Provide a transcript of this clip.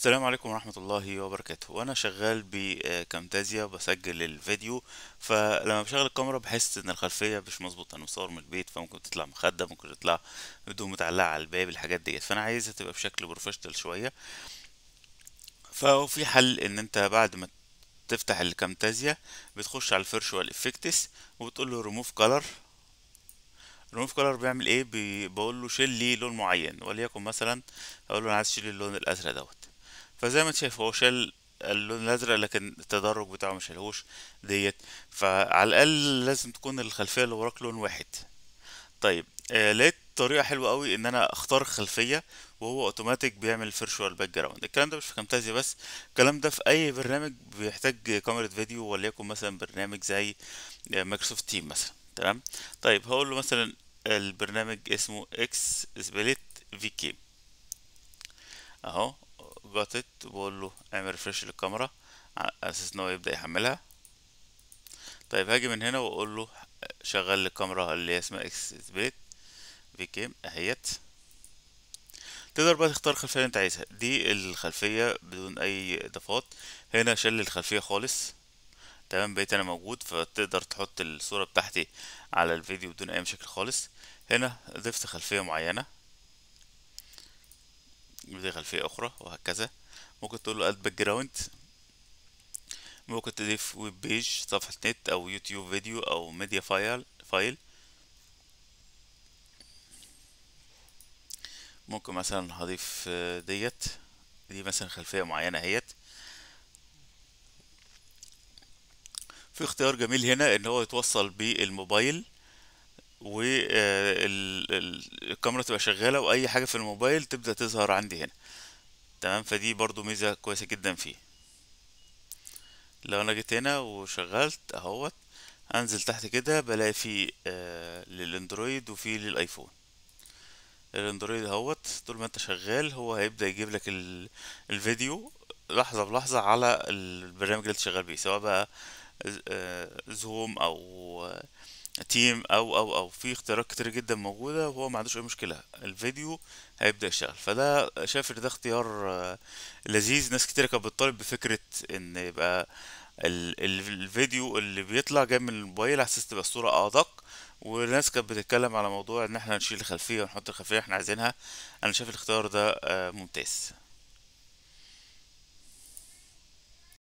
السلام عليكم ورحمة الله وبركاته وأنا شغال بكامتازيا آه، بسجل الفيديو فلما بشغل الكاميرا بحس إن الخلفية مش مظبوطة أنا مصور من البيت فممكن تطلع مخدة ممكن تطلع هدوم متعلقة على الباب الحاجات ديت فأنا عايزها تبقى بشكل بروفيشنال شوية ففي حل إن أنت بعد ما تفتح الكامتازيا بتخش على الفيرشوال افكتس وبتقول له ريموف كلر ريموف كلر بيعمل ايه بقول له شيل لي لون معين وليكن مثلا اقول له انا عايز اشيل اللون الازرق دوت فزي ما انت شايف هو شال اللون الازرق لكن التدرج بتاعه مش شالهوش ديت فعلى الاقل لازم تكون الخلفيه اللي وراك لون واحد طيب آه لقيت طريقه حلوه قوي ان انا اختار خلفيه وهو اوتوماتيك بيعمل فيرتشوال باك جراوند الكلام ده مش في كامتازيا بس الكلام ده في اي برنامج بيحتاج كاميرا فيديو وليكن مثلا برنامج زي مايكروسوفت آه، تيم مثلا تمام طيب هقول له مثلا البرنامج اسمه اكس سبليت في كي اهو got it له اعمل ريفرش للكاميرا على اساس ان هو يبدا يحملها طيب هاجي من هنا واقول له شغل الكاميرا اللي هي اسمها اكس سبليت في كام اهيت تقدر بقى تختار الخلفيه اللي انت عايزها دي الخلفيه بدون اي اضافات هنا شل الخلفيه خالص تمام بقيت انا موجود فتقدر تحط الصوره بتاعتي على الفيديو بدون اي مشاكل خالص هنا ضفت خلفيه معينه لدي خلفية أخرى وهكذا ممكن تقول له أد باك جراوند ممكن تضيف ويب بيج صفحة نت أو يوتيوب فيديو أو ميديا فايل فايل ممكن مثلا هضيف آه، ديت دي مثلا خلفية معينة اهيت في اختيار جميل هنا ان هو يتوصل بالموبايل والكاميرا آه، تبقى شغالة وأي حاجة في الموبايل تبدأ تظهر عندي هنا تمام فدي برضو ميزة كويسة جدا فيه لو أنا جيت هنا وشغلت أهوت أنزل تحت كده بلاقي فيه آه للأندرويد وفيه للأيفون الاندرويد اهوت طول ما انت شغال هو هيبدا يجيب لك الفيديو لحظه بلحظه على البرنامج اللي انت شغال بيه سواء بقى آه، زوم او آه، تيم او او او في اختيارات كتير جدا موجوده وهو ما عندوش اي مشكله الفيديو هيبدا يشتغل فده شايف ان ده اختيار آه، لذيذ ناس كتير كانت بتطالب بفكره ان يبقى الفيديو اللي بيطلع جاي من الموبايل على تبقى الصوره ادق والناس كانت بتتكلم على موضوع ان احنا نشيل الخلفيه ونحط الخلفيه احنا عايزينها انا شايف الاختيار ده ممتاز